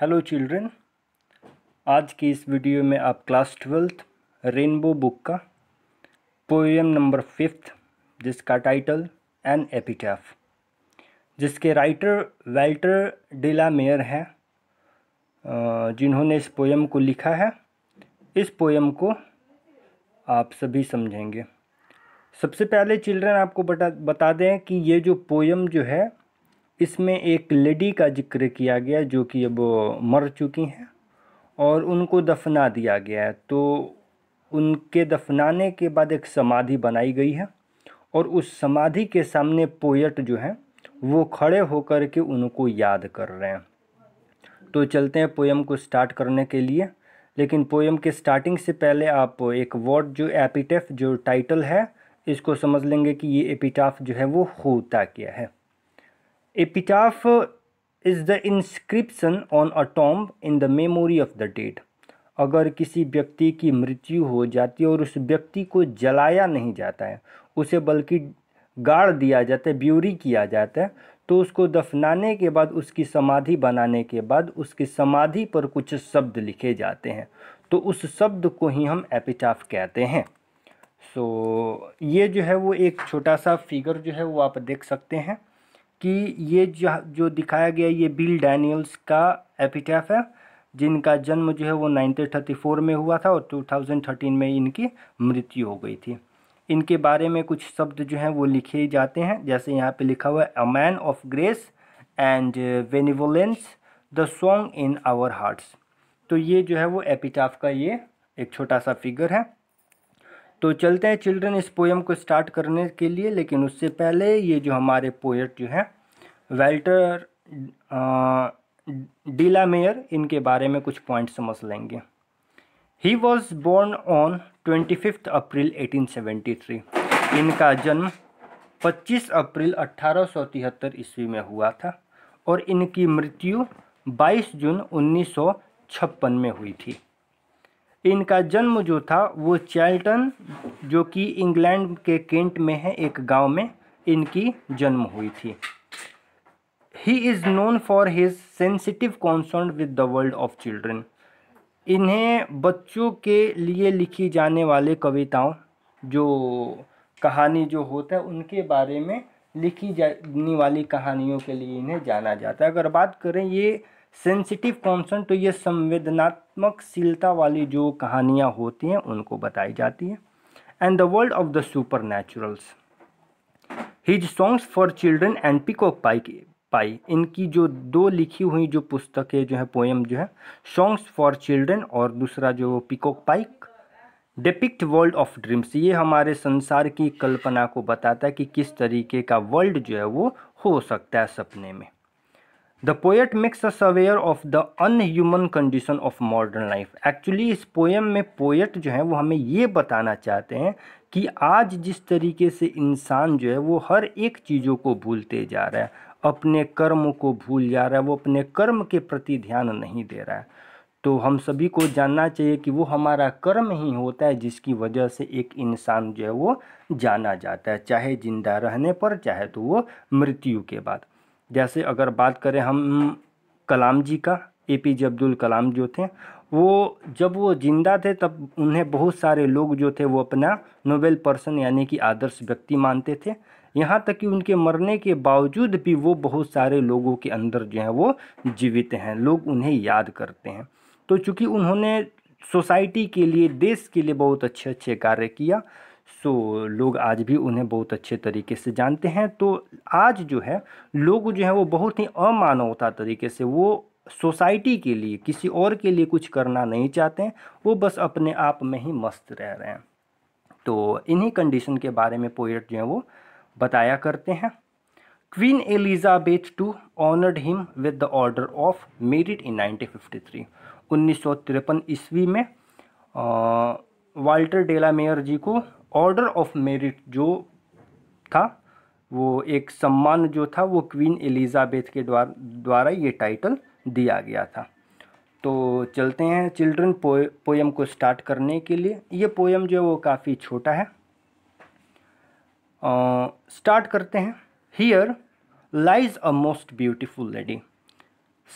Hello children आज की इस वीडियो में आप क्लास ट्वेल्थ रेनबो बुक का पोएम नंबर फिफ्थ जिसका टाइटल एन एपिटाफ जिसके राइटर वेल्टर डेला मेयर हैं जिन्होंने इस पोएम को लिखा है इस पोएम को आप सभी समझेंगे सबसे पहले चिल्ड्रन आपको बता बता दें कि ये जो पोएम जो है इसमें एक लेडी का जिक्र किया गया जो कि अब मर चुकी हैं और उनको दफना दिया गया है तो उनके दफनाने के बाद एक समाधि बनाई गई है और उस समाधि के सामने पोएट जो हैं वो खड़े होकर के उनको याद कर रहे हैं तो चलते हैं पोएम को स्टार्ट करने के लिए लेकिन पोएम के स्टार्टिंग से पहले आप एक वर्ड जो एपिटेफ जो टाइटल है इसको समझ लेंगे कि ये एपिटाफ जो है वो होता क्या है Epitaph is the inscription on a tomb in the memory of the dead अगर किसी व्यक्ति की मृत्यु हो जाती है और उस व्यक्ति को जलाया नहीं जाता है उसे बल्कि गाड़ दिया जाता है ब्यूरी किया जाता है तो उसको दफनाने के बाद उसकी समाधि बनाने के बाद उसकी समाधि पर कुछ शब्द लिखे जाते हैं तो उस शब्द को ही हम एपिटाफ कहते हैं सो so, ये जो है वो एक छोटा सा फिगर जो है वो आप देख सकते हैं कि ये जो जो दिखाया गया ये बिल डैनियल्स का एपिटैफ है जिनका जन्म जो है वो 1934 में हुआ था और 2013 में इनकी मृत्यु हो गई थी इनके बारे में कुछ शब्द जो हैं वो लिखे जाते हैं जैसे यहाँ पे लिखा हुआ है a man of grace and benevolence the song in our hearts तो ये जो है वो एपिटाफ का ये एक छोटा सा फिगर है तो चलते हैं चिल्ड्रन इस पोएम को स्टार्ट करने के लिए लेकिन उससे पहले ये जो हमारे पोएट जो हैं वेल्टर डीला मेयर इनके बारे में कुछ पॉइंट समझ लेंगे he was born on twenty fifth April eighteen seventy three इनका जन्म पच्चीस अप्रैल अट्ठारह सौ तिहत्तर ईस्वी में हुआ था और इनकी मृत्यु बाईस जून उन्नीस सौ छप्पन में हुई थी इनका जन्म जो था वो चैल्टन जो कि इंग्लैंड के केंट में है एक गांव में इनकी जन्म हुई थी he is known for his sensitive concern with the world of children इन्हें बच्चों के लिए लिखी जाने वाले कविताओं जो कहानी जो होता है उनके बारे में लिखी जाने वाली कहानियों के लिए इन्हें जाना जाता है अगर बात करें ये सेंसिटिव कॉन्सर्न तो ये संवेदना कल्पनात्मकशीलता वाली जो कहानियाँ होती हैं उनको बताई जाती है and the world of the supernaturals his songs for children and Peacock Pie Pie इनकी जो दो लिखी हुई जो पुस्तकें जो है पोएम जो है सॉन्ग्स फॉर चिल्ड्रन और दूसरा जो Peacock Pie depict world of dreams ये हमारे संसार की कल्पना को बताता है कि किस तरीके का वर्ल्ड जो है वो हो सकता है सपने में The poet makes us aware of the unhuman condition of modern life. Actually इस पोएम में पोएट जो है वो हमें ये बताना चाहते हैं कि आज जिस तरीके से इंसान जो है वो हर एक चीज़ों को भूलते जा रहा है अपने कर्म को भूल जा रहा है वो अपने कर्म के प्रति ध्यान नहीं दे रहा है तो हम सभी को जानना चाहिए कि वो हमारा कर्म ही होता है जिसकी वजह से एक इंसान जो है वो जाना जाता है चाहे ज़िंदा रहने पर चाहे तो वो मृत्यु के बाद जैसे अगर बात करें हम कलाम जी का ए पी जे अब्दुल कलाम जो थे वो जब वो जिंदा थे तब उन्हें बहुत सारे लोग जो थे वो अपना नोबेल पर्सन यानी कि आदर्श व्यक्ति मानते थे यहाँ तक कि उनके मरने के बावजूद भी वो बहुत सारे लोगों के अंदर जो हैं वो जीवित हैं लोग उन्हें याद करते हैं तो चूँकि उन्होंने सोसाइटी के लिए देश के लिए बहुत अच्छे अच्छे कार्य किया सो लोग आज भी उन्हें बहुत अच्छे तरीके से जानते हैं तो आज जो है लोग जो है वो बहुत ही अमानवता तरीके से वो सोसाइटी के लिए किसी और के लिए कुछ करना नहीं चाहते वो बस अपने आप में ही मस्त रह रहे हैं तो इन्हीं कंडीशन के बारे में पोइट जो है वो बताया करते हैं Queen Elizabeth two honoured him with the Order of Merit in 1953 1953 ईस्वी में वाल्टर डेला मेयर जी को ऑर्डर ऑफ मेरिट जो था वो एक सम्मान जो था वो क्वीन एलिजाबेथ के द्वारा द्वारा ये टाइटल दिया गया था तो चलते हैं चिल्ड्रन पो पोएम को स्टार्ट करने के लिए ये पोएम जो है वो काफ़ी छोटा है स्टार्ट करते हैं here lies a most beautiful lady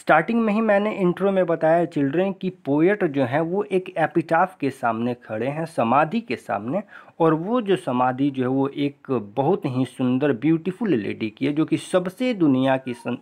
starting में ही मैंने इंट्रो में बताया चिल्ड्रेन की पोएट जो हैं वो एक एपिटाफ के सामने खड़े हैं समाधि के सामने और वो जो समाधि जो है वो एक बहुत ही सुंदर ब्यूटीफुल लेडी की है जो कि सबसे दुनिया की सं,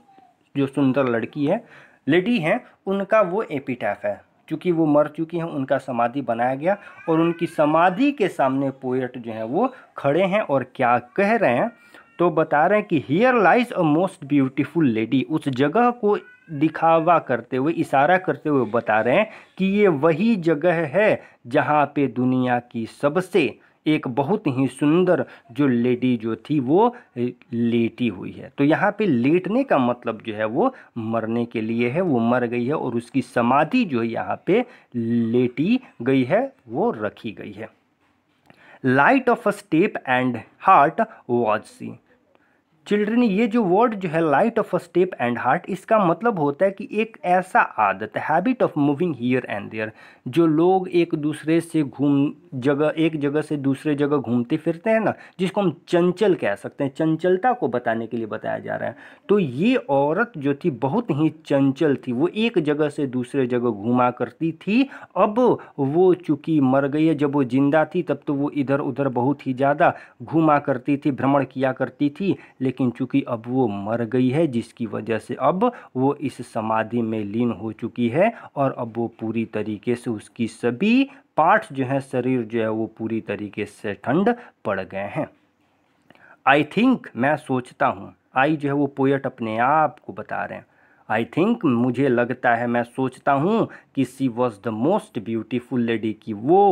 जो सुंदर लड़की है लेडी हैं उनका वो एपिटाफ है चूँकि वो मर चुकी हैं उनका समाधि बनाया गया और उनकी समाधि के सामने पोएट जो हैं वो खड़े हैं और क्या कह रहे हैं तो बता रहे हैं कि here lies a most beautiful lady उस जगह को दिखावा करते हुए इशारा करते हुए बता रहे हैं कि ये वही जगह है जहाँ पे दुनिया की सबसे एक बहुत ही सुंदर जो लेडी जो थी वो लेटी हुई है तो यहाँ पे लेटने का मतलब जो है वो मरने के लिए है वो मर गई है और उसकी समाधि जो है यहाँ पे लेटी गई है वो रखी गई है light of a step and heart was she children ये जो वर्ड जो है light of a step and heart इसका मतलब होता है कि एक ऐसा आदत habit of moving here and there जो लोग एक दूसरे से घूम जगह एक जगह से दूसरे जगह घूमते फिरते हैं ना जिसको हम चंचल कह सकते हैं चंचलता को बताने के लिए बताया जा रहा है तो ये औरत जो थी बहुत ही चंचल थी वो एक जगह से दूसरे जगह घूमा करती थी अब वो चूँकि मर गई है जब वो जिंदा थी तब तो वो इधर उधर बहुत ही ज़्यादा घूमा करती थी भ्रमण किया करती थी लेकिन लेकिन चूंकि अब वो मर गई है जिसकी वजह से अब वो इस समाधि में लीन हो चुकी है और अब वो पूरी तरीके से उसकी सभी पार्ट्स जो हैं शरीर जो है वो पूरी तरीके से ठंड पड़ गए हैं आई थिंक मैं सोचता हूँ आई जो है वो पोएट अपने आप को बता रहे हैं आई थिंक मुझे लगता है मैं सोचता हूँ कि she was the most beautiful lady कि वो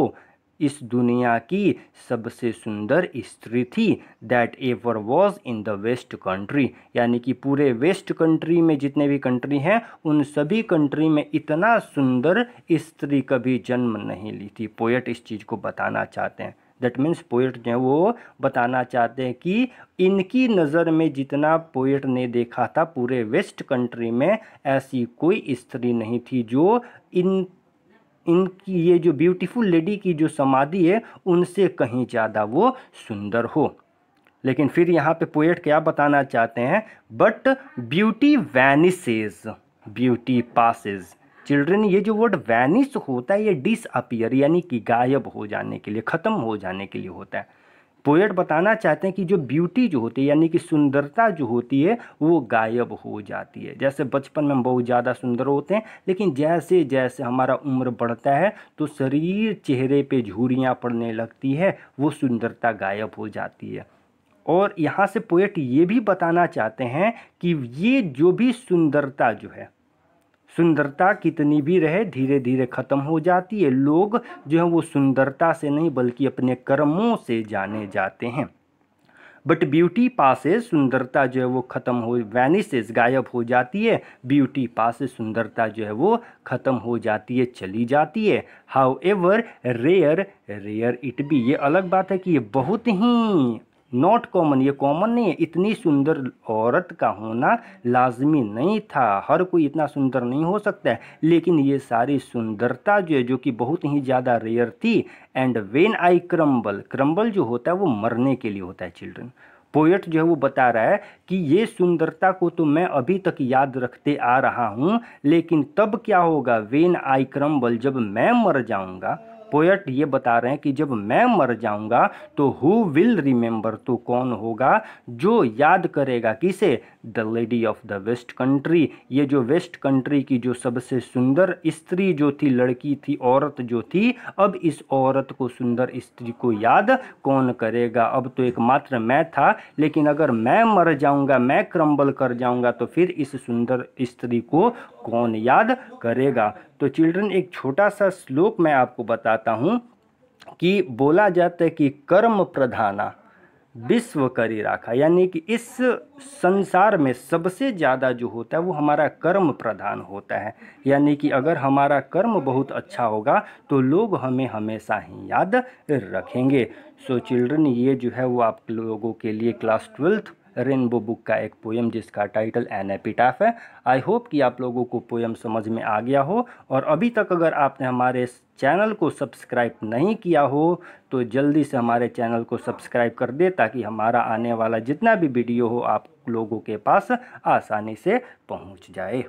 इस दुनिया की सबसे सुंदर स्त्री थी that ever was in the West Country यानी कि पूरे वेस्ट कंट्री में जितने भी कंट्री हैं उन सभी कंट्री में इतना सुंदर स्त्री कभी जन्म नहीं ली थी पोएट इस चीज़ को बताना चाहते हैं दैट मीन्स पोएट जो है वो बताना चाहते हैं कि इनकी नज़र में जितना पोएट ने देखा था पूरे वेस्ट कंट्री में ऐसी कोई स्त्री नहीं थी जो इन इनकी ये जो ब्यूटीफुल लेडी की जो समाधि है उनसे कहीं ज़्यादा वो सुंदर हो लेकिन फिर यहाँ पे पोएट क्या बताना चाहते हैं but beauty vanishes beauty passes children ये जो वर्ड वैनिस होता है ये डिसअपियर यानी कि गायब हो जाने के लिए ख़त्म हो जाने के लिए होता है पोएट बताना चाहते हैं कि जो ब्यूटी जो होती है यानी कि सुंदरता जो होती है वो गायब हो जाती है जैसे बचपन में हम बहुत ज़्यादा सुंदर होते हैं लेकिन जैसे जैसे हमारा उम्र बढ़ता है तो शरीर चेहरे पे झूरियाँ पड़ने लगती है वो सुंदरता गायब हो जाती है और यहाँ से पोएट ये भी बताना चाहते हैं कि ये जो भी सुंदरता जो है सुंदरता कितनी भी रहे धीरे धीरे ख़त्म हो जाती है लोग जो है वो सुंदरता से नहीं बल्कि अपने कर्मों से जाने जाते हैं बट ब्यूटी पास सुंदरता जो है वो ख़त्म हो वैनिसेस गायब हो जाती है ब्यूटी पास सुंदरता जो है वो ख़त्म हो जाती है चली जाती है however rare rare it be ये अलग बात है कि ये बहुत ही नॉट कॉमन ये कॉमन नहीं है इतनी सुंदर औरत का होना लाजमी नहीं था हर कोई इतना सुंदर नहीं हो सकता है लेकिन ये सारी सुंदरता जो है जो कि बहुत ही ज़्यादा रेयर थी and when I crumble crumble जो होता है वो मरने के लिए होता है चिल्ड्रन पोएट जो है वो बता रहा है कि ये सुंदरता को तो मैं अभी तक याद रखते आ रहा हूँ लेकिन तब क्या होगा वेन आई क्रम्बल जब मैं मर जाऊँगा पोएट ये बता रहे हैं कि जब मैं मर जाऊंगा तो हु विल रिमेंबर तो कौन होगा जो याद करेगा किसे the lady of the West Country ये जो वेस्ट कंट्री की जो सबसे सुंदर स्त्री जो थी लड़की थी औरत जो थी अब इस औरत को सुंदर स्त्री को याद कौन करेगा अब तो एकमात्र मैं था लेकिन अगर मैं मर जाऊंगा मैं क्रम्बल कर जाऊंगा तो फिर इस सुंदर स्त्री को कौन याद करेगा तो चिल्ड्रन एक छोटा सा श्लोक मैं आपको बताता हूँ कि बोला जाता है कि कर्म प्रधाना विश्व करी राखा यानी कि इस संसार में सबसे ज़्यादा जो होता है वो हमारा कर्म प्रधान होता है यानी कि अगर हमारा कर्म बहुत अच्छा होगा तो लोग हमें हमेशा ही याद रखेंगे सो so चिल्ड्रन ये जो है वो आप लोगों के लिए क्लास ट्वेल्थ रेनबो बुक का एक पोएम जिसका टाइटल एन एपिटाफ है आई होप कि आप लोगों को पोएम समझ में आ गया हो और अभी तक अगर आपने हमारे चैनल को सब्सक्राइब नहीं किया हो तो जल्दी से हमारे चैनल को सब्सक्राइब कर दे ताकि हमारा आने वाला जितना भी वीडियो हो आप लोगों के पास आसानी से पहुँच जाए